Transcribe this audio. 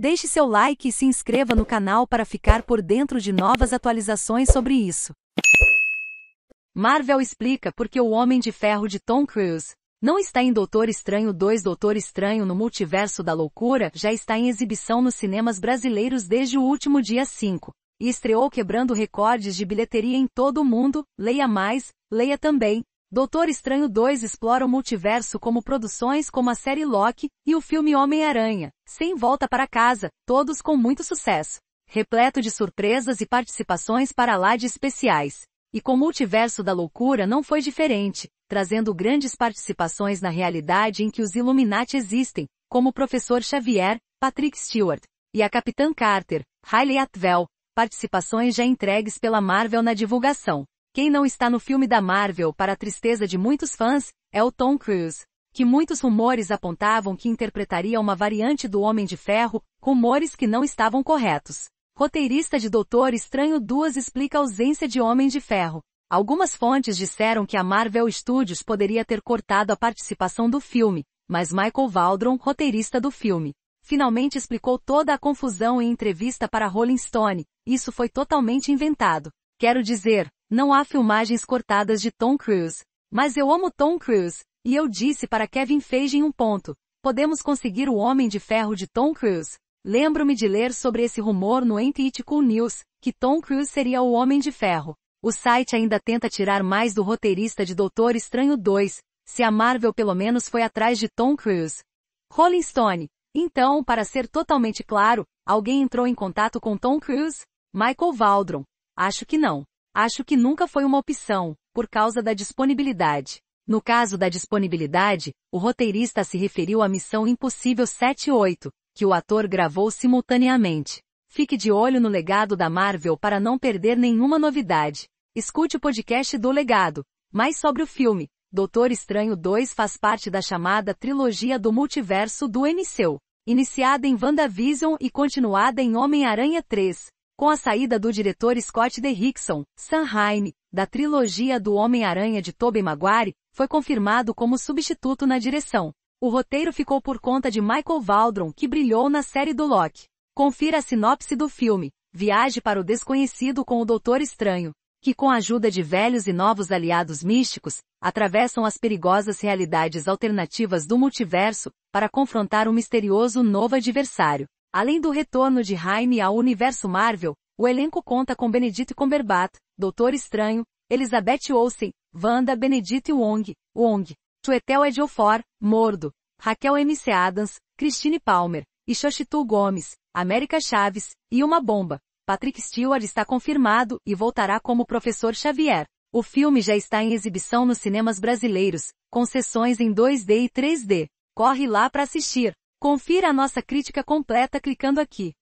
Deixe seu like e se inscreva no canal para ficar por dentro de novas atualizações sobre isso. Marvel explica por que o Homem de Ferro de Tom Cruise não está em Doutor Estranho 2 Doutor Estranho no Multiverso da Loucura já está em exibição nos cinemas brasileiros desde o último dia 5 e estreou quebrando recordes de bilheteria em todo o mundo. Leia mais, leia também. Doutor Estranho 2 explora o multiverso como produções como a série Loki e o filme Homem-Aranha, sem volta para casa, todos com muito sucesso. Repleto de surpresas e participações para lá de especiais. E com o multiverso da loucura não foi diferente, trazendo grandes participações na realidade em que os Illuminati existem, como o Professor Xavier, Patrick Stewart, e a Capitã Carter, Hailey Atwell, participações já entregues pela Marvel na divulgação. Quem não está no filme da Marvel para a tristeza de muitos fãs, é o Tom Cruise, que muitos rumores apontavam que interpretaria uma variante do Homem de Ferro, rumores que não estavam corretos. Roteirista de Doutor Estranho 2 explica a ausência de Homem de Ferro. Algumas fontes disseram que a Marvel Studios poderia ter cortado a participação do filme, mas Michael Valdron, roteirista do filme, finalmente explicou toda a confusão em entrevista para Rolling Stone. Isso foi totalmente inventado. Quero dizer, não há filmagens cortadas de Tom Cruise. Mas eu amo Tom Cruise, e eu disse para Kevin Feige em um ponto, podemos conseguir o Homem de Ferro de Tom Cruise. Lembro-me de ler sobre esse rumor no Anti-It Cool News, que Tom Cruise seria o Homem de Ferro. O site ainda tenta tirar mais do roteirista de Doutor Estranho 2, se a Marvel pelo menos foi atrás de Tom Cruise. Rolling Stone. Então, para ser totalmente claro, alguém entrou em contato com Tom Cruise? Michael Valdron. Acho que não. Acho que nunca foi uma opção, por causa da disponibilidade. No caso da disponibilidade, o roteirista se referiu à Missão Impossível 78, que o ator gravou simultaneamente. Fique de olho no legado da Marvel para não perder nenhuma novidade. Escute o podcast do legado. Mais sobre o filme, Doutor Estranho 2 faz parte da chamada trilogia do multiverso do MCU, iniciada em WandaVision e continuada em Homem-Aranha 3. Com a saída do diretor Scott Derrickson, Sam Raimi, da trilogia do Homem-Aranha de Tobey Maguire, foi confirmado como substituto na direção. O roteiro ficou por conta de Michael Valdron, que brilhou na série do Loki. Confira a sinopse do filme, Viagem para o Desconhecido com o Doutor Estranho, que com a ajuda de velhos e novos aliados místicos, atravessam as perigosas realidades alternativas do multiverso, para confrontar um misterioso novo adversário. Além do retorno de Jaime ao universo Marvel, o elenco conta com Benedict Cumberbatch, Doutor Estranho, Elizabeth Olsen, Wanda Benedict Wong, Wong, Chuetel Ejiofor, Mordo, Raquel M.C. Adams, Christine Palmer, e Xochitl Gomes, América Chaves, e Uma Bomba. Patrick Stewart está confirmado e voltará como Professor Xavier. O filme já está em exibição nos cinemas brasileiros, com sessões em 2D e 3D. Corre lá para assistir. Confira a nossa crítica completa clicando aqui.